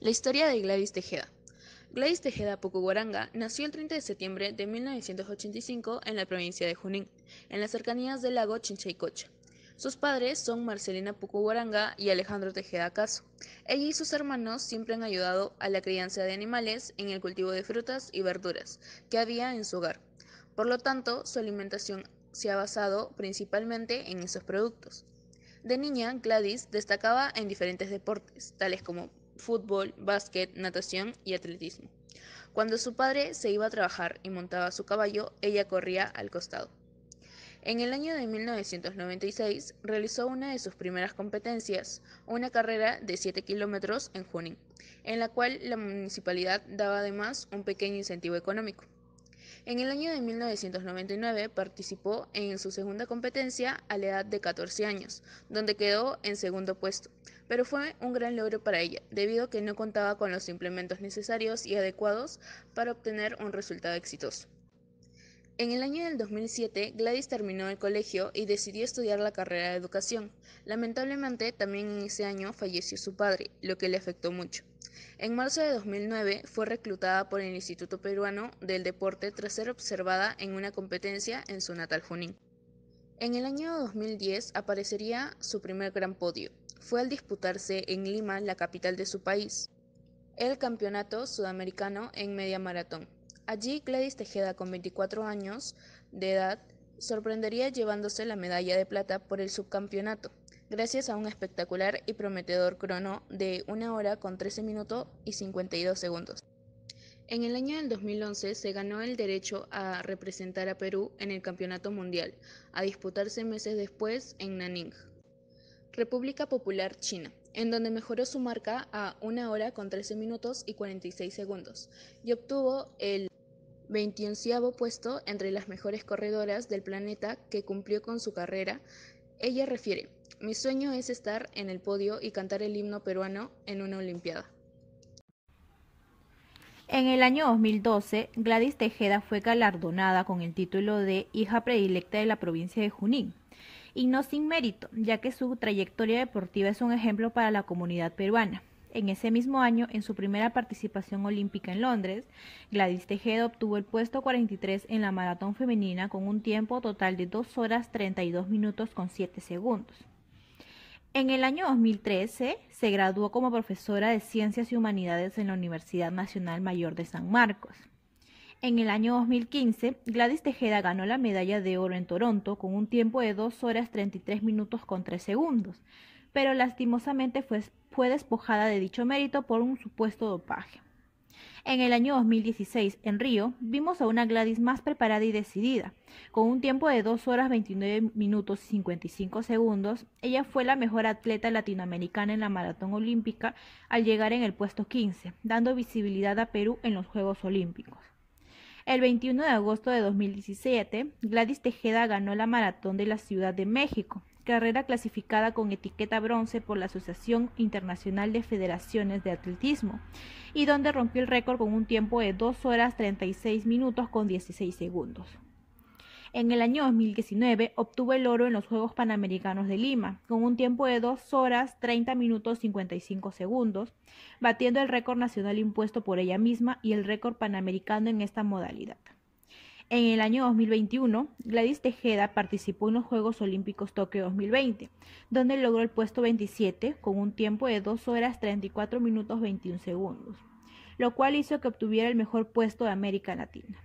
La historia de Gladys Tejeda. Gladys Tejeda Pucuguaranga nació el 30 de septiembre de 1985 en la provincia de Junín, en las cercanías del lago Chinchaycocha. Sus padres son Marcelina Pucuguaranga y Alejandro Tejeda Caso. Ella y sus hermanos siempre han ayudado a la crianza de animales en el cultivo de frutas y verduras que había en su hogar. Por lo tanto, su alimentación se ha basado principalmente en esos productos. De niña, Gladys destacaba en diferentes deportes, tales como fútbol, básquet, natación y atletismo. Cuando su padre se iba a trabajar y montaba su caballo, ella corría al costado. En el año de 1996 realizó una de sus primeras competencias, una carrera de 7 kilómetros en Junín, en la cual la municipalidad daba además un pequeño incentivo económico. En el año de 1999 participó en su segunda competencia a la edad de 14 años, donde quedó en segundo puesto, pero fue un gran logro para ella, debido a que no contaba con los implementos necesarios y adecuados para obtener un resultado exitoso. En el año del 2007, Gladys terminó el colegio y decidió estudiar la carrera de educación. Lamentablemente, también en ese año falleció su padre, lo que le afectó mucho. En marzo de 2009 fue reclutada por el Instituto Peruano del Deporte tras ser observada en una competencia en su natal Junín. En el año 2010 aparecería su primer gran podio. Fue al disputarse en Lima, la capital de su país, el Campeonato Sudamericano en Media Maratón, Allí Gladys Tejeda, con 24 años de edad, sorprendería llevándose la medalla de plata por el subcampeonato, gracias a un espectacular y prometedor crono de 1 hora con 13 minutos y 52 segundos. En el año del 2011 se ganó el derecho a representar a Perú en el Campeonato Mundial, a disputarse meses después en Nanning, República Popular China, en donde mejoró su marca a 1 hora con 13 minutos y 46 segundos y obtuvo el 21 puesto entre las mejores corredoras del planeta que cumplió con su carrera, ella refiere, mi sueño es estar en el podio y cantar el himno peruano en una Olimpiada. En el año 2012, Gladys Tejeda fue galardonada con el título de Hija Predilecta de la provincia de Junín, y no sin mérito, ya que su trayectoria deportiva es un ejemplo para la comunidad peruana. En ese mismo año, en su primera participación olímpica en Londres, Gladys Tejeda obtuvo el puesto 43 en la maratón femenina con un tiempo total de 2 horas 32 minutos con 7 segundos. En el año 2013 se graduó como profesora de Ciencias y Humanidades en la Universidad Nacional Mayor de San Marcos. En el año 2015, Gladys Tejeda ganó la medalla de oro en Toronto con un tiempo de 2 horas 33 minutos con 3 segundos, pero lastimosamente fue, despojada de dicho mérito por un supuesto dopaje. En el año 2016, en Río, vimos a una Gladys más preparada y decidida. Con un tiempo de 2 horas 29 minutos y 55 segundos, ella fue la mejor atleta latinoamericana en la maratón olímpica al llegar en el puesto 15, dando visibilidad a Perú en los Juegos Olímpicos. El 21 de agosto de 2017, Gladys Tejeda ganó la maratón de la Ciudad de México, carrera clasificada con etiqueta bronce por la Asociación Internacional de Federaciones de Atletismo, y donde rompió el récord con un tiempo de 2 horas 36 minutos con 16 segundos. En el año 2019 obtuvo el oro en los Juegos Panamericanos de Lima, con un tiempo de 2 horas 30 minutos 55 segundos, batiendo el récord nacional impuesto por ella misma y el récord panamericano en esta modalidad. En el año 2021, Gladys Tejeda participó en los Juegos Olímpicos Tokio 2020, donde logró el puesto 27 con un tiempo de 2 horas 34 minutos 21 segundos, lo cual hizo que obtuviera el mejor puesto de América Latina.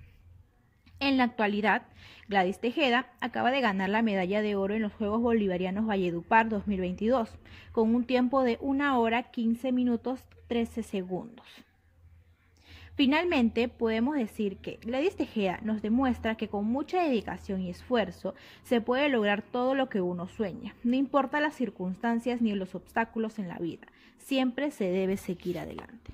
En la actualidad, Gladys Tejeda acaba de ganar la medalla de oro en los Juegos Bolivarianos Valledupar 2022, con un tiempo de 1 hora 15 minutos 13 segundos. Finalmente, podemos decir que Gladys Tejeda nos demuestra que con mucha dedicación y esfuerzo se puede lograr todo lo que uno sueña, no importa las circunstancias ni los obstáculos en la vida, siempre se debe seguir adelante.